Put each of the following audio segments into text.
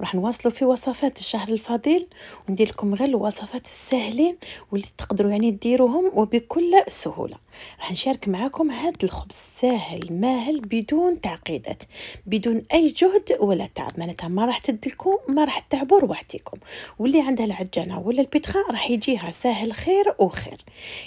راح نواصلوا في وصفات الشهر الفضيل وندير لكم غير الوصفات الساهلين واللي تقدروا يعني ديروهم وبكل سهوله راح نشارك معكم هذا الخبز ساهل ماهل بدون تعقيدات بدون اي جهد ولا تعب معناتها ما راح تدلكم ما راح تتعبوا رواحتكم واللي عندها العجانه ولا البيتخا راح يجيها ساهل خير وخير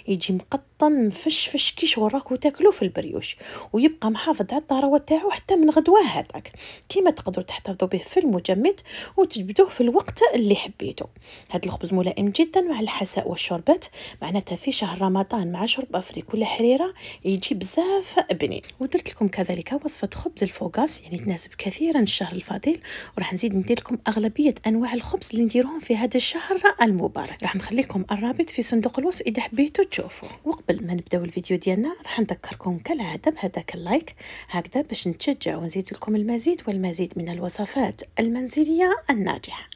يجي مقطن مفشفش كي شغلك وتاكلو في البريوش ويبقى محافظ على الطراوه تاعو حتى من غدوه هذاك كيما تقدروا تحتفظوا به في المجمع مجمد وتجبدوه في الوقت اللي حبيتو هاد الخبز ملائم جدا مع الحساء والشربات معناتها في شهر رمضان مع شرب افريك ولا حريره يجي بزاف بنين ودرت لكم كذلك وصفه خبز الفوكاس يعني تناسب كثيرا الشهر الفضيل وراح نزيد ندير لكم اغلبيه انواع الخبز اللي نديروهم في هذا الشهر المبارك راح نخلي لكم الرابط في صندوق الوصف اذا حبيتو تشوفوا وقبل ما نبداو الفيديو ديالنا راح نذكركم كالعاده بهذاك اللايك هكذا باش نتشجع ونزيد لكم المزيد والمزيد من الوصفات المن المنزلية الناجحة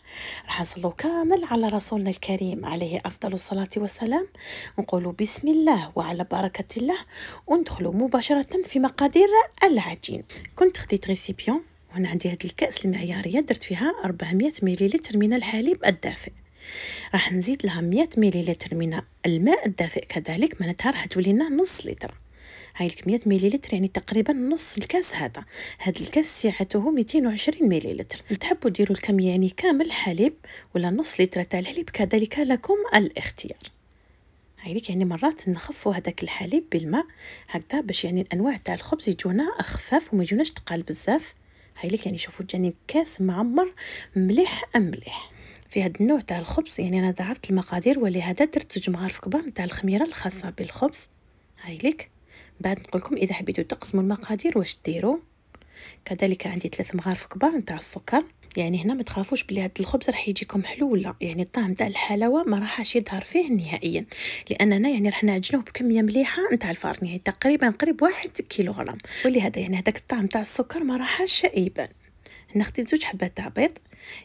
راح نصلو كامل على رسولنا الكريم عليه أفضل الصلاة والسلام نقولوا بسم الله وعلى بركة الله وندخلوا مباشرة في مقادير العجين كنت خديت ريسيبيون وهنا عندي هاد الكأس المعيارية درت فيها 400 مليلتر من الحليب الدافئ راح نزيد لها 100 مليلتر من الماء الدافئ كذلك معناتها راح تولي لنا نص لتر هاي لك مليلتر يعني تقريبا نص الكاس هذا هذا الكاس سعته 220 مليلتر تحبوا ديروا الكم يعني كامل حليب ولا نص لتر تاع الحليب كذلك لكم الاختيار هايليك يعني مرات نخفوا هذاك الحليب بالماء هكذا باش يعني الانواع تاع الخبز يجونا اخفاف وما يجوناش تقال بزاف هايليك يعني شوفوا جاني كاس معمر مليح ام مليح في هاد النوع تاع الخبز يعني انا ضعفت المقادير ولهذا درت مغارف كبار تاع الخميره الخاصه بالخبز هايليك بعد نقول لكم اذا حبيتوا تقسموا المقادير واش ديروا كذلك عندي ثلاث مغارف كبار نتاع السكر يعني هنا ما تخافوش بلي هذا الخبز راح يجيكم حلو ولا يعني الطعم تاع الحلاوه ما راحش يظهر فيه نهائيا لاننا يعني راح نعجنوه بكميه مليحه نتاع الفرن يعني تقريبا قريب واحد كيلوغرام ولهذا يعني هذاك الطعم تاع السكر ما راحش يبان هنا خديت زوج حبات تاع بيض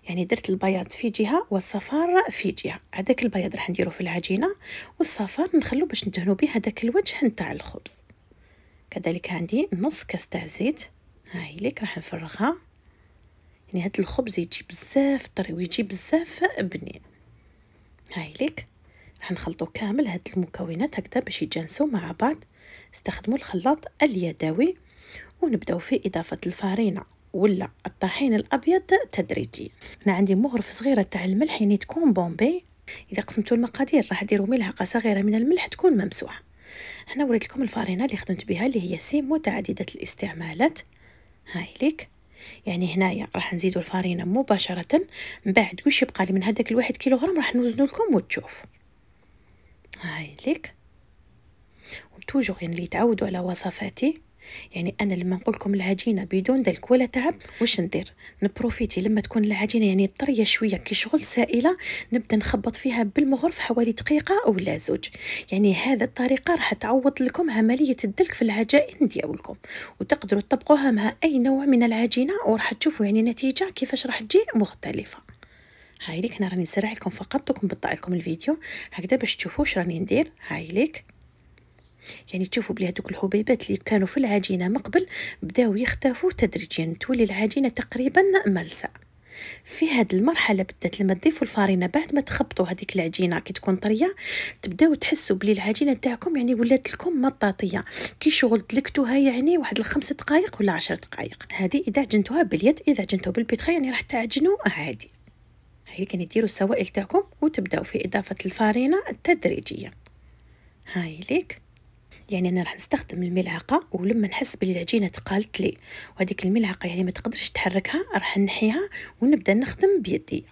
يعني درت البياض في جهه والصفار في جهه هذاك البياض راح نديرو في العجينه والصفار نخلو باش ندهنو به هذاك الوجه نتاع الخبز كذلك عندي نص كاس تاع زيت هاي ليك راح نفرغها يعني هاد الخبز يجي بزاف طري ويجي بزاف بنين هاي ليك راح نخلطو كامل هاد المكونات هكذا باش يتجانسوا مع بعض استخدموا الخلاط اليدوي ونبداو في اضافه الفارينه ولا الطحين الابيض تدريجيا انا عندي مغرف صغيره تاع الملح يعني تكون بومبي اذا قسمتوا المقادير راح ديروا ملعقه صغيره من الملح تكون ممسوحه هنا وريت لكم الفارينة اللي خدمت بها اللي هي سيم متعددة الاستعمالات هاي ليك يعني هنايا راح نزيدو الفارينة مباشرة من بعد واش يبقى لي من هذاك الواحد كيلوغرام راح نوزنو لكم وتشوف هاي ليك وتوجو يعني اللي تعودوا على وصفاتي يعني انا لما نقول لكم العجينه بدون دلك ولا تعب واش ندير نبروفيتي لما تكون العجينه يعني طريه شويه كي شغل سائله نبدا نخبط فيها بالمغرف حوالي دقيقه او لا زوج يعني هذا الطريقه راح تعوض لكم عمليه الدلك في العجائن ديالكم وتقدروا تطبقوها مع اي نوع من العجينه وراح تشوفوا يعني نتيجه كيفاش راح تجي مختلفه هايليك انا راني نسرع لكم فقط دوك نبطئ لكم الفيديو هكذا باش تشوفوا واش راني ندير هايليك يعني تشوفوا بلي هذوك الحبيبات اللي كانوا في العجينه من قبل بداو يختفوا تدريجيا تولي العجينه تقريبا ملسه في هاد المرحله بدات لما تضيفوا الفرينه بعد ما تخبطوا هذيك العجينه كي تكون طريه تبداو تحسوا بلي العجينه تاعكم يعني ولات لكم مطاطيه كي شغل دلكتوها يعني واحد الخمس دقائق ولا عشر دقائق هذه اذا عجنتوها باليد اذا عجنتوها بالبيتخا يعني راح تعجنوا عادي هي يعني كان يديروا السوائل تاعكم وتبداو في اضافه الفرينه تدريجيا هاي ليك يعني انا راح نستخدم الملعقه ولما نحس بلي العجينه تقالت لي وهذيك الملعقه يعني ما تقدرش تحركها راح نحيها ونبدا نخدم بيدي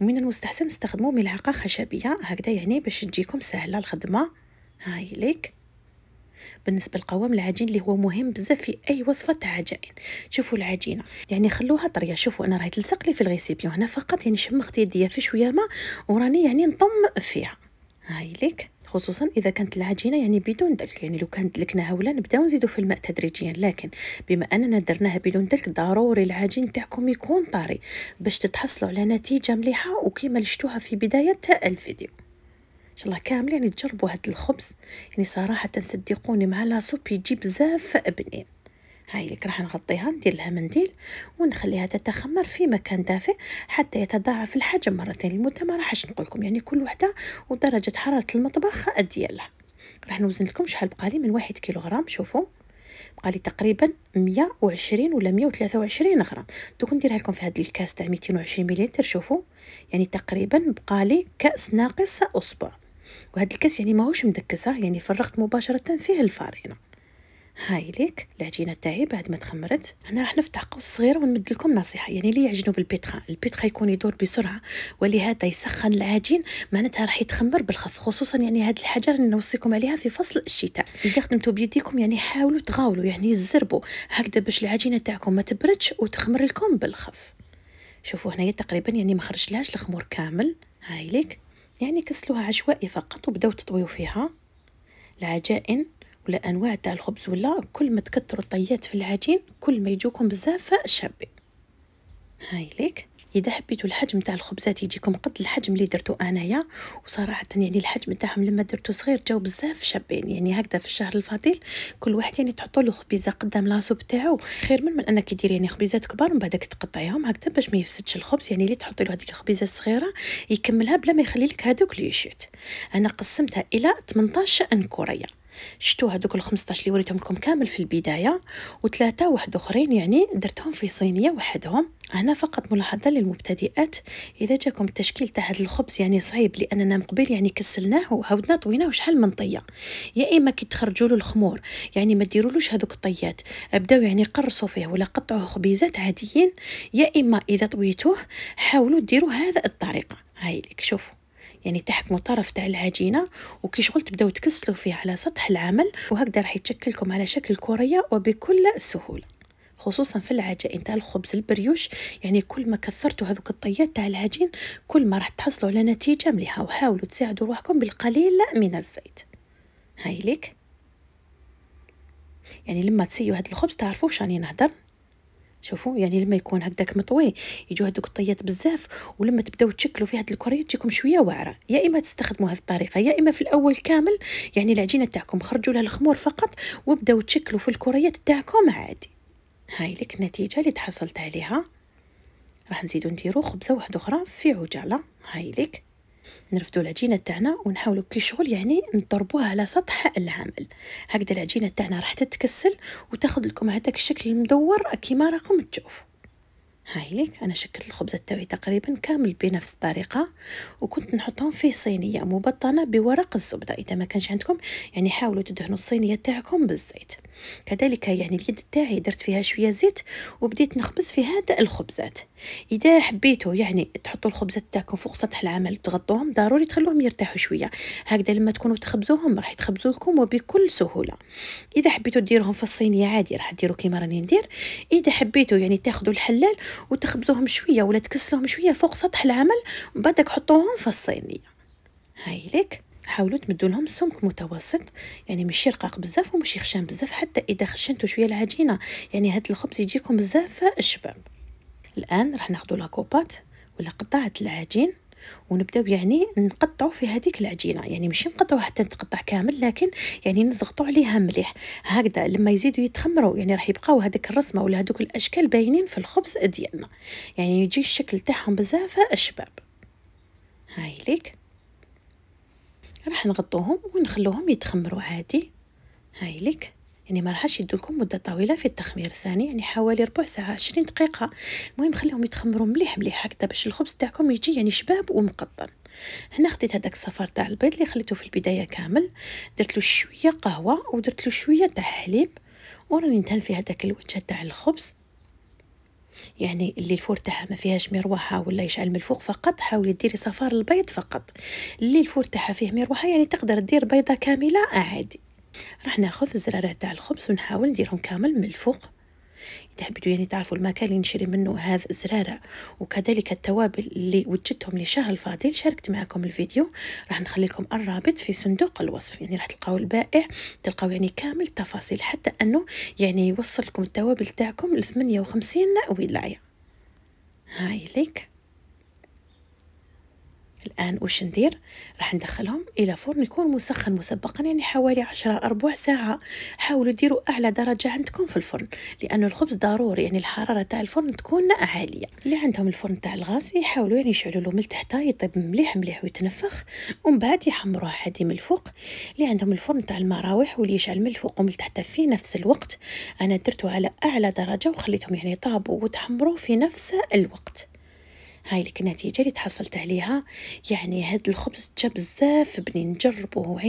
ومن المستحسن نستخدموا ملعقه خشبيه هكذا يعني باش تجيكم سهله الخدمه هاي ليك بالنسبه لقوام العجين اللي هو مهم بزاف في اي وصفه تاع عجائن شوفوا العجينه يعني خلوها طريه شوفوا انا راهي تلصق لي في الغيسيبيون هنا فقط يعني شمخت يديا في شويه ماء وراني يعني نطم فيها هاي ليك خصوصا اذا كانت العجينه يعني بدون دلك يعني لو كانت دلكناها هولا نبداو نزيدو في الماء تدريجيا لكن بما اننا درناها بدون دلك ضروري العجين تاعكم يكون طري باش تتحصلوا على نتيجه مليحه وكيما شفتوها في بدايه الفيديو ان شاء الله كامل يعني تجربوا هاد الخبز يعني صراحه صدقوني مع لاصوب يجي بزاف بنين هاي اللي راح نغطيها ندير لها منديل ونخليها تتخمر في مكان دافئ حتى يتضاعف الحجم مرتين المده ما راحش نقول لكم يعني كل وحده ودرجه حراره المطبخ قد ديالها راح نوزن لكم شحال بقالي من واحد كيلوغرام شوفوا بقالي تقريبا 120 ولا 123 غرام دوك نديرها لكم في هذا الكاس تاع 220 مليلتر شوفوا يعني تقريبا بقالي كاس ناقص اصبع وهذا الكاس يعني ماهوش مدكسه يعني فرغت مباشره فيه الفارينه هاي ليك العجينه تاعي بعد ما تخمرت انا راح نفتح قوس صغير ونمد لكم نصيحه يعني اللي يعجنوا بالبيتخا البيتخا يكون يدور بسرعه ولهذا يسخن العجين معناتها راح يتخمر بالخف خصوصا يعني هذه الحاجه راني نوصيكم عليها في فصل الشتاء إذا خدمتوا بيديكم يعني حاولوا تغاولوا يعني زربوا هكذا باش العجينه تاعكم ما تبردش وتخمر لكم بالخف شوفوا هنايا تقريبا يعني ما خرجلهاش الخمور كامل هاي ليك يعني كسلوها عشوائي فقط وبداو تطويو فيها العجائن ولا انواع تاع الخبز ولا كل ما تكثروا الطيات في العجين كل ما يجوكم بزاف شابين هاي ليك اذا حبيتوا الحجم تاع الخبزات يجيكم قد الحجم اللي درتو انايا وصراحه يعني الحجم تاعهم لما درتو صغير جاو بزاف شابين يعني هكذا في الشهر الفضيل كل واحد يعني تحطوا له خبيزه قدام لاصوب تاعو خير من من انك دير يعني خبيزات كبار ومن بعدك تقطعيهم هكذا باش ما يفسدش الخبز يعني اللي تحطي له هذيك الخبيزه الصغيره يكملها بلا ما يخلي لك هذوك ليشيت انا قسمتها الى 18 انكوريه شتو هذوك ال 15 اللي وريتهم لكم كامل في البدايه وثلاثه واحد اخرين يعني درتهم في صينيه وحدهم هنا فقط ملاحظه للمبتدئات اذا جاكم التشكيل تاع هذا الخبز يعني صعيب لاننا مقبل يعني كسلناه وعاودنا طويناه شحال من طيه يا اما كي تخرجوا له الخمور يعني ما ديرولوش هذوك الطيات ابداو يعني قرصوا فيه ولا قطعوه خبيزات عاديين يا اما اذا طويتوه حاولوا ديروا هذا الطريقه هاي لك شوفوا يعني تحكموا طرف تاع العجينه وكي شغل تبداو تكسلوا فيه على سطح العمل وهكذا راح يتشكلكم على شكل كوريه وبكل سهوله خصوصا في العجائن تاع الخبز البريوش يعني كل ما كثرتوا هذوك الطيات تاع العجين كل ما راح تحصلوا على نتيجه مليحه وحاولوا تساعدوا روحكم بالقليل من الزيت هاي ليك يعني لما تسيو هاد الخبز تعرفوا راني نهضر شوفوا يعني لما يكون هكذاك مطوي يجوا هذوك الطيات بزاف ولما تبداو تشكلوا في هاد الكريات تجيكم شويه واعره يا اما تستخدموا هذه الطريقه يا اما في الاول كامل يعني العجينه تاعكم خرجوا لها الخمور فقط وبداو تشكلوا في الكريات تاعكم عادي هاي لك النتيجه اللي تحصلت عليها راح نزيدو نديرو خبزه واحده اخرى في عجاله هاي لك نرفدوا العجينه تاعنا ونحاولوا كي شغل يعني نضربوها على سطح العمل هكذا العجينه تاعنا راح تتكسل وتاخذ لكم هذاك الشكل المدور كيما راكم تشوفوا هاي ليك انا شكلت الخبزه تاعي تقريبا كامل بنفس الطريقه وكنت نحطهم في صينيه مبطنه بورق الزبده اذا ما كانش عندكم يعني حاولوا تدهنوا الصينيه تاعكم بالزيت كذلك يعني اليد تاعي درت فيها شويه زيت وبديت نخبز في هذا الخبزات اذا حبيتوا يعني تحطوا الخبزات تاعكم فوق سطح العمل تغطوهم ضروري تخلوهم يرتاحوا شويه هكذا لما تكونوا تخبزوهم راح يتخبزوا لكم وبكل سهوله اذا حبيتوا ديروهم في الصينيه عادي راح ديروا كيما راني ندير اذا حبيتوا يعني تاخذوا الحلال وتخبزوهم شويه ولا تكسلوهم شويه فوق سطح العمل بعدك حطوهم في الصينيه هاي ليك حاولوا تمدوا لهم سمك متوسط يعني ماشي رقاق بزاف وماشي خشن بزاف حتى اذا خشنتوا شويه العجينه يعني هاد الخبز يجيكم بزاف شباب الان راح ناخذوا لاكوبات ولا قطعه العجين ونبداو يعني نقطعوا في هذيك العجينه يعني ماشي نقطعوا حتى تقطع كامل لكن يعني نضغطوا عليها مليح هكذا لما يزيدوا يتخمروا يعني راح يبقاو هذيك الرسمه ولا هذوك الاشكال باينين في الخبز ديالنا يعني يجي الشكل تاعهم بزاف شباب هاي ليك راح نغطوهم ونخلوهم يتخمروا عادي هاي لك يعني ما راحش يدوكم مده طويله في التخمير الثاني يعني حوالي ربع ساعه 20 دقيقه المهم خليهم يتخمروا مليح مليح هكذا باش الخبز تاعكم يجي يعني شباب ومقطن هنا خديت هذاك الصفار تاع البيض اللي خليته في البدايه كامل درت له شويه قهوه ودرت له شويه تاع حليب وراني ندهن في هذاك الوجه تاع الخبز يعني اللي الفور تاعها ما فيهاش مروحه ولا يشعل من الفوق فقط حاولي ديري صفار البيض فقط اللي الفور تاعها فيه مروحه يعني تقدر دير بيضه كامله عادي راح ناخذ الزرارع تاع الخبز ونحاول نديرهم كامل من الفوق إذا حبيتوا يعني تعرفوا المكان اللي نشري منه هذا الزرارة وكذلك التوابل اللي وجدتهم لشهر الفاضل شاركت معكم الفيديو راح نخلي لكم الرابط في صندوق الوصف يعني راح تلقاو البائع تلقاو يعني كامل التفاصيل حتى أنه يعني يوصل لكم التوابل تاعكم ل 58 ولاية هاي ليك الآن وش ندير راح ندخلهم إلى فرن يكون مسخن مسبقا يعني حوالي عشرة أربع ساعة حاولوا ديروا أعلى درجة عندكم في الفرن لأن الخبز ضروري يعني الحرارة تاع الفرن تكون عالية اللي عندهم الفرن تاع الغاز يحاولوا يعني يشعلوا له من تحت يطيب مليح مليح ويتنفخ ومن بعد يحمروه عادي من الفوق اللي عندهم الفرن تاع المراوح واللي يشعل من الفوق ومن تحت في نفس الوقت أنا درته على أعلى درجة وخليتهم يعني يطابوا وتحمروا في نفس الوقت هاي لك النتيجه اللي تحصلت عليها يعني هاد الخبز جا بزاف بنين جربوه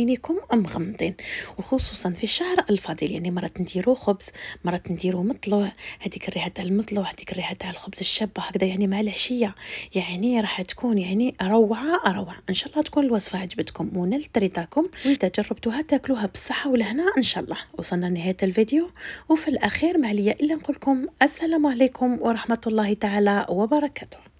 أم مغمضين وخصوصا في الشهر الفاضل يعني مرات نديرو خبز مرات نديرو مطلوع هذيك الريحه تاع المطلوع هذيك الريحه تاع الخبز الشابه هكذا يعني مع العشيه يعني راح تكون يعني روعه روعه ان شاء الله تكون الوصفه عجبتكم ونالت رضاكم واذا جربتوها تاكلوها بالصحه ولهنا ان شاء الله وصلنا لنهايه الفيديو وفي الاخير ما عليا الا نقولكم السلام عليكم ورحمه الله تعالى وبركاته